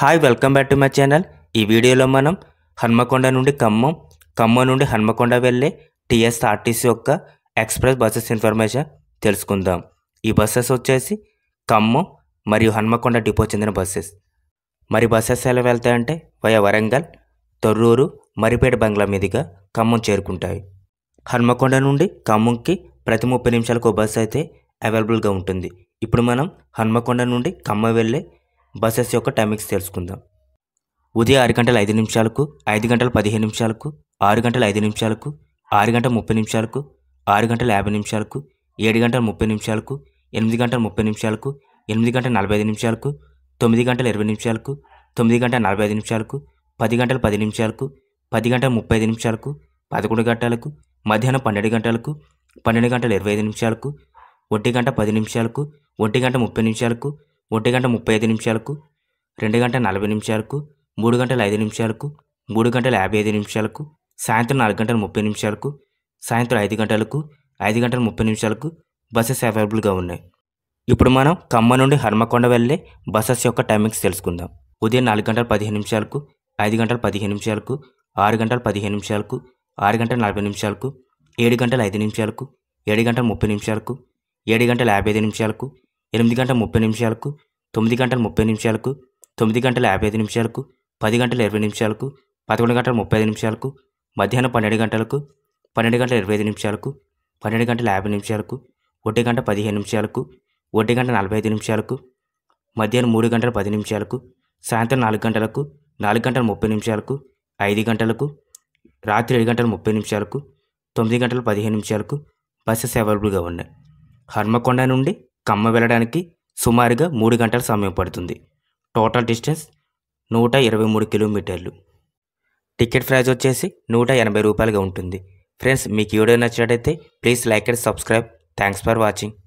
hi welcome back to my channel ఈ వీడియోలో మనం హన్మకొండ నుండి ఖమ్మం ఖమ్మం నుండి హన్మకొండ వెళ్ళే టీఎస్ఆర్టీసీ యొక్క ఎక్స్ప్రెస్ బస్సెస్ ఇన్ఫర్మేషన్ తెలుసుకుందాం ఈ బస్సెస్ వచ్చేసి ఖమ్మం మరియు హన్మకొండ డిపో చెందిన బస్సెస్ మరి బస్సెస్ ఎలా వెళ్తాయంటే వయ వరంగల్ తొర్రూరు మరిపేట బంగ్లా మీదుగా ఖమ్మం చేరుకుంటాయి హన్మకొండ నుండి ఖమ్మంకి ప్రతి ముప్పై నిమిషాలకు బస్సు అయితే అవైలబుల్గా ఉంటుంది ఇప్పుడు మనం హన్మకొండ నుండి ఖమ్మం వెళ్ళే బస్సెస్ యొక్క టైమింగ్స్ తెలుసుకుందాం ఉదయం ఆరు గంటల ఐదు నిమిషాలకు ఐదు గంటల పదిహేను నిమిషాలకు ఆరు గంటల ఐదు నిమిషాలకు ఆరు గంటల ముప్పై నిమిషాలకు ఆరు గంటల యాభై నిమిషాలకు ఏడు గంటల ముప్పై నిమిషాలకు ఎనిమిది గంటల ముప్పై నిమిషాలకు ఎనిమిది గంటల నలభై ఐదు నిమిషాలకు తొమ్మిది గంటల ఇరవై నిమిషాలకు తొమ్మిది గంటల నలభై ఐదు నిమిషాలకు పది గంటల పది నిమిషాలకు పది గంటల ముప్పై ఐదు నిమిషాలకు పదకొండు గంటలకు మధ్యాహ్నం పన్నెండు గంటలకు పన్నెండు గంటల ఇరవై ఐదు నిమిషాలకు ఒంటి గంట పది నిమిషాలకు ఒంటి గంట ముప్పై నిమిషాలకు ఒంటి గంట ముప్పై ఐదు నిమిషాలకు రెండు గంట నలభై నిమిషాలకు మూడు గంటల ఐదు నిమిషాలకు మూడు గంటల యాభై ఐదు నిమిషాలకు సాయంత్రం నాలుగు గంటల ముప్పై నిమిషాలకు సాయంత్రం ఐదు గంటలకు ఐదు గంటల ముప్పై నిమిషాలకు బస్సెస్ అవైలబుల్గా ఉన్నాయి ఇప్పుడు మనం ఖమ్మం నుండి హర్మకొండ వెళ్ళే బస్సెస్ యొక్క టైమింగ్స్ తెలుసుకుందాం ఉదయం నాలుగు గంటల పదిహేను నిమిషాలకు ఐదు గంటల పదిహేను నిమిషాలకు ఆరు గంటల పదిహేను నిమిషాలకు ఆరు గంటల నలభై నిమిషాలకు ఏడు గంటల ఐదు నిమిషాలకు ఏడు గంటల ముప్పై నిమిషాలకు ఏడు గంటల యాభై ఐదు నిమిషాలకు ఎనిమిది గంటల ముప్పై నిమిషాలకు తొమ్మిది గంటల ముప్పై నిమిషాలకు తొమ్మిది గంటల యాభై ఐదు నిమిషాలకు పది గంటల ఇరవై నిమిషాలకు పదకొండు గంటల ముప్పై ఐదు నిమిషాలకు మధ్యాహ్నం పన్నెండు గంటలకు పన్నెండు గంటల ఇరవై ఐదు నిమిషాలకు పన్నెండు గంటల యాభై నిమిషాలకు ఒంటి గంట పదిహేను నిమిషాలకు ఒంటి గంట నలభై ఐదు నిమిషాలకు మధ్యాహ్నం మూడు గంటల పది నిమిషాలకు సాయంత్రం నాలుగు గంటలకు నాలుగు గంటల ముప్పై నిమిషాలకు ఐదు గంటలకు రాత్రి ఏడు గంటల ముప్పై నిమిషాలకు తొమ్మిది గంటల పదిహేను నిమిషాలకు బస్సెస్ అవైలబుల్గా ఉన్నాయి హర్మకొండ నుండి ఖమ్మ వెళ్ళడానికి సుమారుగా మూడు గంటల సమయం పడుతుంది టోటల్ డిస్టెన్స్ నూట ఇరవై మూడు కిలోమీటర్లు టికెట్ ప్రైజ్ వచ్చేసి నూట ఎనభై రూపాయలుగా ఉంటుంది ఫ్రెండ్స్ మీకు వీడియో నచ్చినట్టయితే please like and subscribe thanks for watching